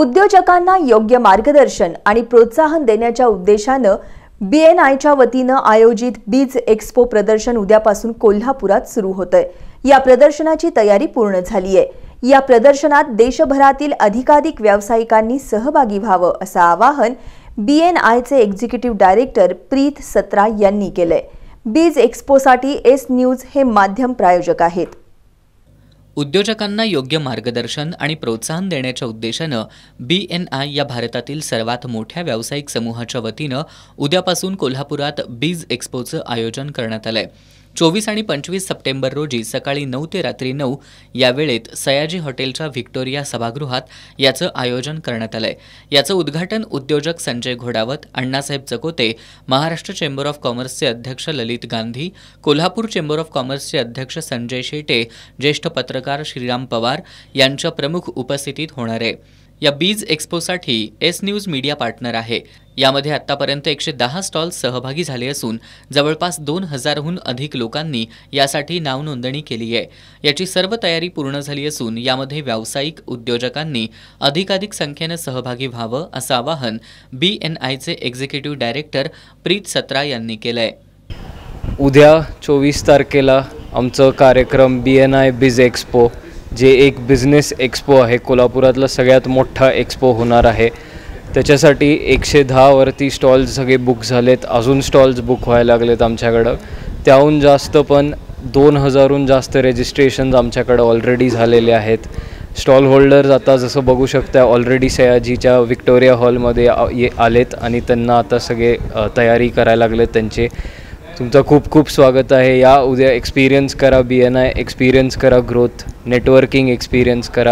उद्योजकांना योग्य मार्गदर्शन आणि प्रोत्साहन देण्याच्या उद्देशानं बी एन आयच्या वतीनं आयोजित बीज एक्स्पो प्रदर्शन उद्यापासून कोल्हापुरात सुरू आहे या प्रदर्शनाची तयारी पूर्ण झाली आहे या प्रदर्शनात देशभरातील अधिकाधिक व्यावसायिकांनी सहभागी व्हावं असं आवाहन बी एन आयचे एक्झिक्युटिव्ह डायरेक्टर प्रीत सत्रा यांनी केलंय बीज एक्स्पोसाठी एस न्यूज हे माध्यम प्रायोजक आहेत उद्योजकांना योग्य मार्गदर्शन आणि प्रोत्साहन देण्याच्या उद्देशानं बी एन आय या भारतातील सर्वात मोठ्या व्यावसायिक समूहाच्या वतीनं उद्यापासून कोल्हापुरात बीज एक्स्पोचं आयोजन करण्यात आलं चोवीस आणि पंचवीस सप्टेंबर रोजी सकाळी नऊ ते रात्री नऊ या वेळेत सयाजी हॉटेलच्या व्हिक्टोरिया सभागृहात याचं आयोजन करण्यात आलं आहे याचं उद्घाटन उद्योजक संजय घोडावत अण्णासाहेब चकोते महाराष्ट्र चेंबर ऑफ कॉमर्सचे अध्यक्ष ललित गांधी कोल्हापूर चेंबर ऑफ कॉमर्सचे अध्यक्ष संजय शेटे ज्येष्ठ पत्रकार श्रीराम पवार यांच्या प्रमुख उपस्थितीत होणार आहे या बीज एक्स्पोसाठी एस न्यूज मीडिया पार्टनर आहे यामध्ये आतापर्यंत एकशे दहा स्टॉल सहभागी झाले असून जवळपास दोन हजारहून अधिक लोकांनी यासाठी नावनोंदणी केली आहे याची सर्व तयारी पूर्ण झाली असून यामध्ये व्यावसायिक उद्योजकांनी अधिकाधिक संख्येनं सहभागी व्हावं असं आवाहन बी एन आयचे एक्झिक्युटिव्ह डायरेक्टर प्रीत सत्रा यांनी केलं आहे उद्या चोवीस तारखेला आमचं कार्यक्रम B N I biz expo जे एक बिझनेस एक्स्पो आहे कोल्हापुरातला सगळ्यात मोठा एक्स्पो होणार आहे त्याच्यासाठी एकशे दहावरती स्टॉल्स सगळे बुक झालेत अजून स्टॉल्स बुक व्हायला लागलेत आमच्याकडं त्याहून जास्त पण दोन हजारहून जास्त रेजिस्ट्रेशन्स आमच्याकडं ऑलरेडी झालेले आहेत स्टॉल होल्डर्स आता जसं बघू शकता ऑलरेडी सयाजीच्या विक्टोरिया हॉलमध्ये ये आलेत आणि त्यांना आता सगळे तयारी करायला लागलेत त्यांचे तुमचं खूप खूप स्वागत आहे या उद्या एक्सपिरियन्स करा बी एन आय एक्सपिरियन्स करा ग्रोथ नेटवर्किंग एक्सपिरियन्स करा